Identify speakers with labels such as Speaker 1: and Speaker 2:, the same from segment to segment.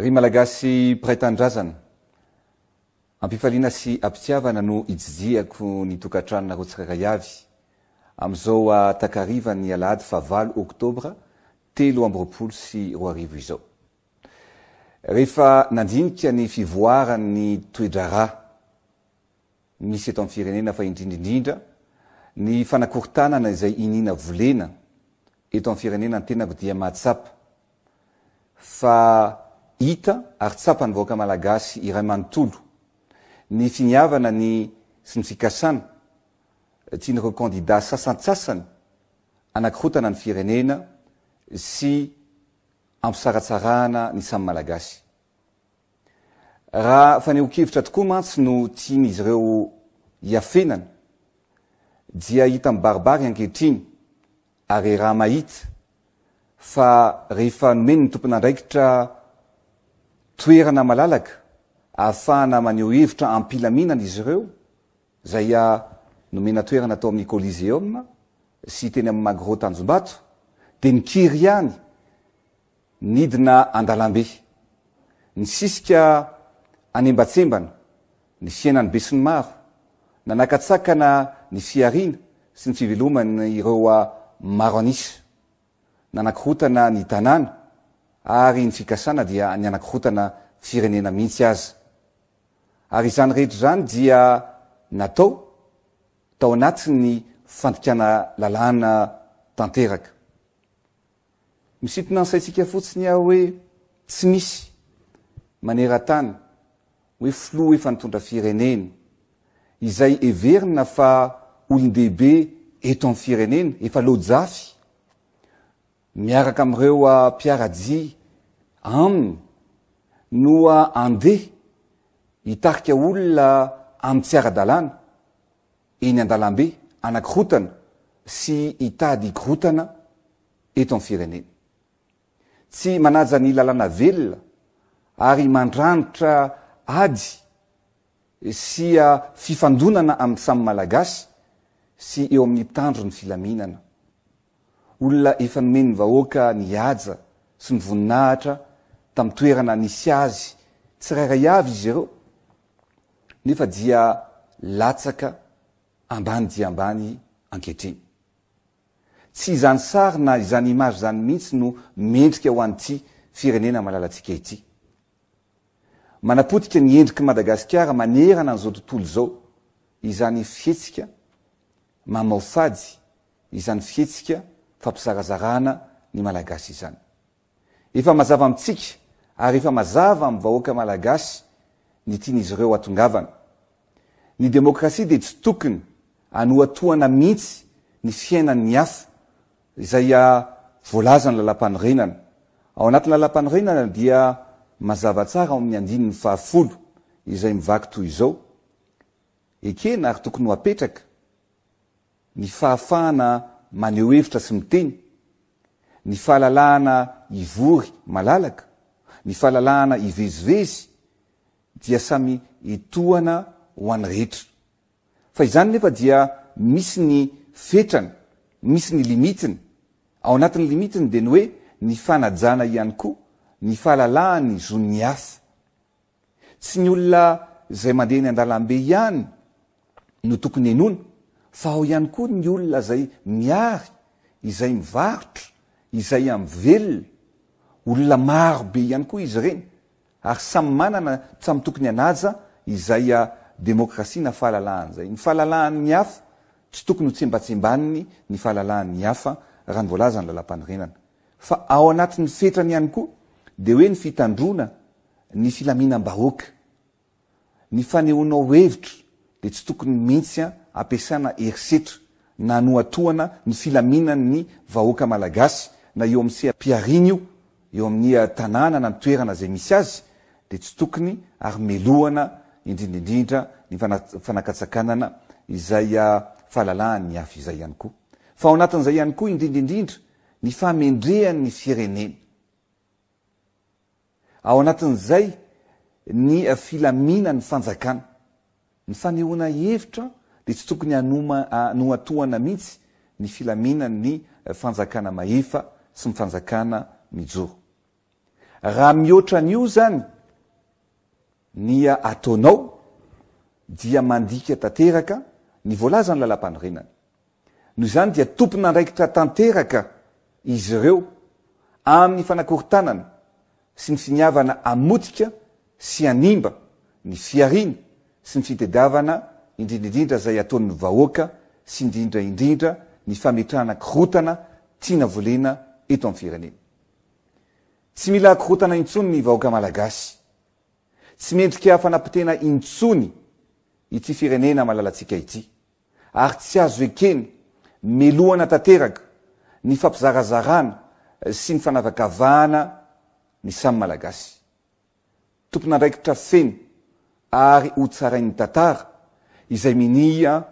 Speaker 1: ry malagasy iraytandrazana ampiaiana sy apitiavana no ijiihako ny okaanona rotsiraiayay azao atakariva ny alaady fa valo ôktôbra telo ambroapolo sy roioaoea nandinika ny fivoarany toedrara misy eto am firenena fa indrindridrindra ny fanakortanana zay inina volena eto amfirenena ntenako dia matsapa fa ita ary tsapany voaka malagasy iray amanontolo ny finiavana ny synifikasana tiany reokandida sasantsasany anakorotana ny firenena sy ampisaratsaraana ny samy malagasy raha faneo kevitra tokoa mantsy no tiamy izy reo iafenana dia hitamn'y barbary ankehitriny ary raha mahita fa rehefa nomeny ny tompona andraikitra toerana malalaka ahafahana maneo hevitra ampilaminana izy ireo zay a nomena toerana atao amin'y côliseum sy teny amny magro tanjom-bato de ny kiry iany nidina andalambe ny sisika anembatsembana ny fiainany be sy ny maro nanakatsakana ny fiarina sy ny tsy velomany ireo a maro anisy nanaky hotana ny tanàna ary ny fikasana dia ny anaky rotana firenena mihitsy azy ary zany rehetra zany dia natao tao anati'ny fandikana lalàna tanteraka misitina ny saitsika fotsiny aho hoe tsy misy maneran-tany hoe floa efa nitondra fireneny izay everina fa olo ny dehibe eto amy firenena efa lojafy miaraka am'reoa ah, piaraji aminy noa andeha itarika olona am tsi ara-dalàna eny an-dalam-be anakrotana sy hitady krotana eto amy firenena tsy manaja ny lalàna velona ary mandranitra ady sya fifandonana ami'y samy malagasy sy eo amin'ny itandro ny filaminana olona efa nomenyny vahoaka ny aja sy myvoninahatra tamy toerana nysy azy tsira ray avy izy ereo nefa dia latsaka ambany dia ambany anketreny tsy izany sary na izany imagy zany mihitsy no mendrika ho anyity firenena malalatsika ity manapotika ny endriky madagasikara manerana n'zao tontolo zao izany fietsika mamaofady izany fietsika fampiarazarana ny malagasy izany efaazvamitsik aryefa mazava amy vahoaka malagasy ny tianyizy reo atongavana ny demokrasia de tsy tokony anoatoana mihitsy ny fiainany afa zay ah, voalazany lalapanyrenana ao anaty lalapanyrenana dia mazavatsara o ami'ny andinyny fahafolo izay mivak to izao ekena ary tokony hoapetraka ny fahafahana maneho hevitra sy miteny ny fahalalahana ivory malalaka ny fahalalahana ivezivezy dia samy etoana ho an'ny rehetra fa izany nefa dia misy ny fetrany misy ny limitiny ao anatin'ny limitiny de ny oe ny fanajana ihany koa ny fahalalahany zonnyafy tsy ny olona zay mandeha ny andalambe ihany no tokony enono fa ao ihany koa ny olona zay miary izay mivarotra izay amy velona olona maro be ihany koa izy reny ary samy manana tsam tokony anaja izaydemorai ah, na fahaalan zay ny fahalalanny afa tsy tokony ho tsembatembany ny fhany f fa ao anati'ny fetrany iany koa de hoe ny fitandrona ny filaminam-bahôaka ny fanehonao hevitra de tsy tokony mihitsy a ah, ampisana erisetra na noatoana ny filamina ny vahoaka malagasy na eo ami'y se-piariny io eo amin'ny eh, tanana na mitoerana zay misy azy de tsy tokony arymelohana indrindrdrindra ny aaaknazayn zay ayko fa anati'zay hany koa indrindraindrindra ny famendrehanny firenena aatzay ny eh, filaminany fanjakana ny fanehoana evitra de tsy tokony anoma anoatoana mihitsy ny filamina ny eh, fanjakana mahefa sy ny fanjakana mijoro raha mihoatran'io zany ny ataonao dia mandika tanteraka ny voalazany lala-pany renany noho zany dia tompona andraikita tanteraka izy ireo amin'ny fanakorotanana sy ny finiavana amotika sy animba ny fiarina sy ny fidedavana indrindraindrindra zay atony'ny vahoaka sy indrindraindrindra ny fametrahana korotana tiana volena eto amy firenena tsy mila korotana intsony ny vahoaka malagasy tsy mendrik' afanapitena intsony ity firenena malalatsika ity ary tsy azo ekeny melohana tateraka ny fampizarazarana eh, sy ny fanavakavahana my samy malagasy tompony andraiki itra feno ary ho tsarain'ny tatara izay minia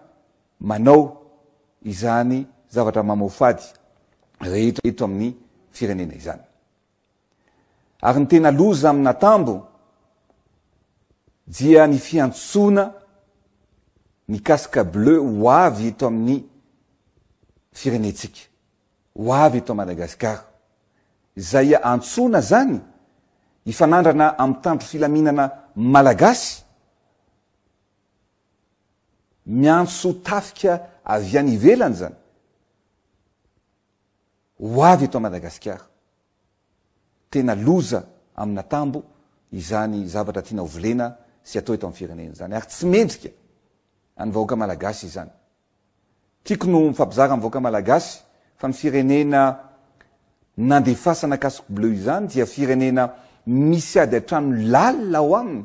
Speaker 1: manao izany zavatra mamaofady rehetr eto amin'ny firenena izany ary ny tena loza aminatambo dia ny fiantsona ny kaska bleu ho avy eto amin'ny firenetsika ho avy eto a madagasikara zay antsona zany ifanandrana am'y tandro filaminana malagasy miantso tafika avy any ivelany zany ho avy eto madagasikara tena loza aminatambo izany zavatra tiana ovolena sy atao eto amiy firenena zany ary tsy mendrika any vahoaka malagasy izany tiako no mifampizara amvaoaka malagasy fa ny firenena nandefasana kasike bleu izany dia firenena misy ady atranoy lalila ho aminy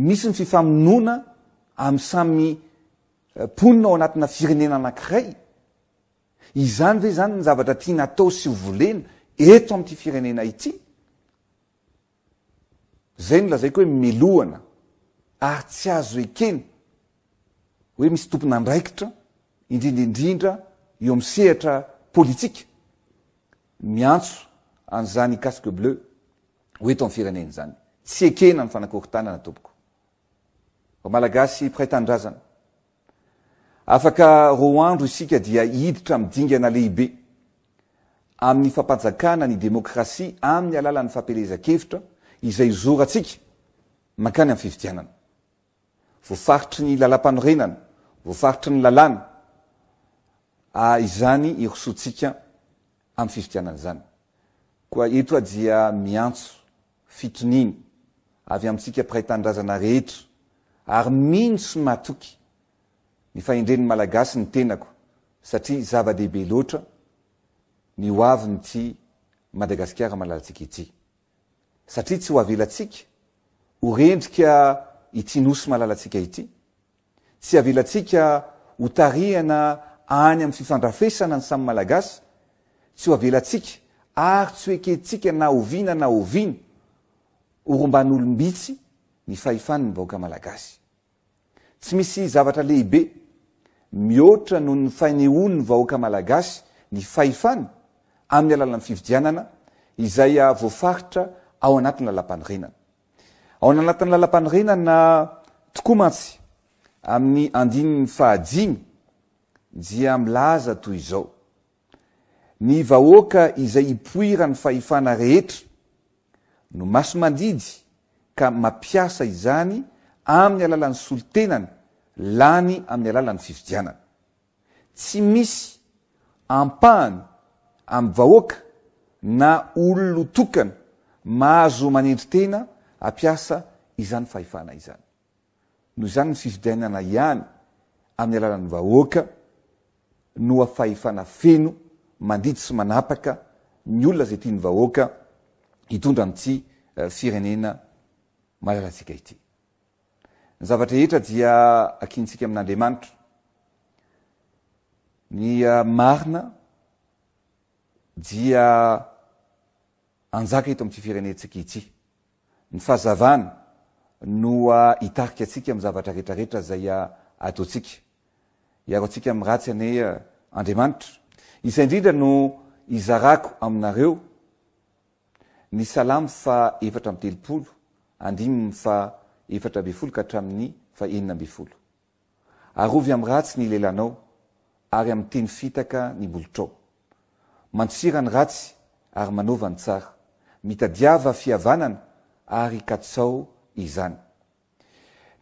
Speaker 1: misy ny fifamonona am' samy eh, ponina ao anatina firenena anakiray izany va zany nyzavatra ti natao sy volena eto amty firenena ity zay no laza koa hoe melohana ary ah, tsy azo ekeny hoe misy tomponandraikitra indrindraindrindra eo amsehatra pôlitika miantso an'izany casque bleu oeto am'y firenena zany tsy ekeny am'y fanakorotana na tompoko rmalagasyratanrazanaaak roandro isika dia iditramidinganalehibe amin'ny fampanjakana ny demokrasy amin'ny alalan'ny fampelezakevitra izayzoraayamaitryny lalanoenanavofatryny aanazany irososika amy iviiananzany oa eto a dia miantso fitininy avy amintsika piratandrazana rehetra ary mintso matoky ny fahindrenny malagasy ny tenako satria zavadehibe loatra ny o avinyity madagasikara malalatsika ity satria tsy ho avelatsika orendrika itinoso malalatsika ity tsy avelatsika o tarihana any am'y fifandrafesana ny samyy malagasy tsy ho avelatsika ary tsy hoeketsika na ovina na ovina oromban'olombitsy ny fahifanny baoaka malagasy tsy misy zavatra lehibe mihoatra noho ny fainehoniny vahoaka malagasy ny fahefany amin'ny alalan'ny fividianana izay a voafaritra ao anatin'ny lala-pany renana ao ananatin'ny lalam-pany rena na tokoa matsy amin'ny andini'ny fahadigny dia milaza toy izao ny vahoaka izay ipoirany fahefana rehetra no masomandijy ka mampiasa izany amin'ny alalan'ny solotenany lany amin'ny alalan'ny fividianana tsy misy ampahany am'y vahoaka na olonotokana mahazo manendry tena ampiasa izany fahefana izany noho izany ny fividianana ihany amin'ny alalan'ny vahoaka no afahefana feno mandidy sy manapaka ny olona zay tya ny vahoaka hitondrany ty eh, firenena malalatsika ity ny zavatra etra dia akintsika amin'n'andiamanitra nya ah, marina dia anjaka ito amy fifirenetsika ity ny fahazavana noa ah, itariky atsika amy zavatra rehtrarehtra zay a ah, atatsika iaro antsika amyratsy any andriamanitra izay indrindra no izarako aminareo ny salamo fa efatra am telopolo andimyny fa efatra abe folo ka hatramin'ny faenina ambe folo arovy am'y ratsy ny lelanao ary am'y teny fitaka ny mbolotrao mansirany ratsy ary manaovany tsara mitadiava fiavanana ary katsao izany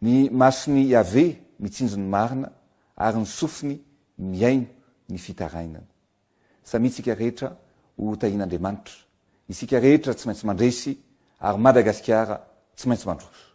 Speaker 1: ny masony ave mitsinjony marina ary ny sofiny miaino nytaainaay sika ehet in'admanitra isika rehetra tsy maintsy mandresy ary madagaskara tsy maintsy mandrofo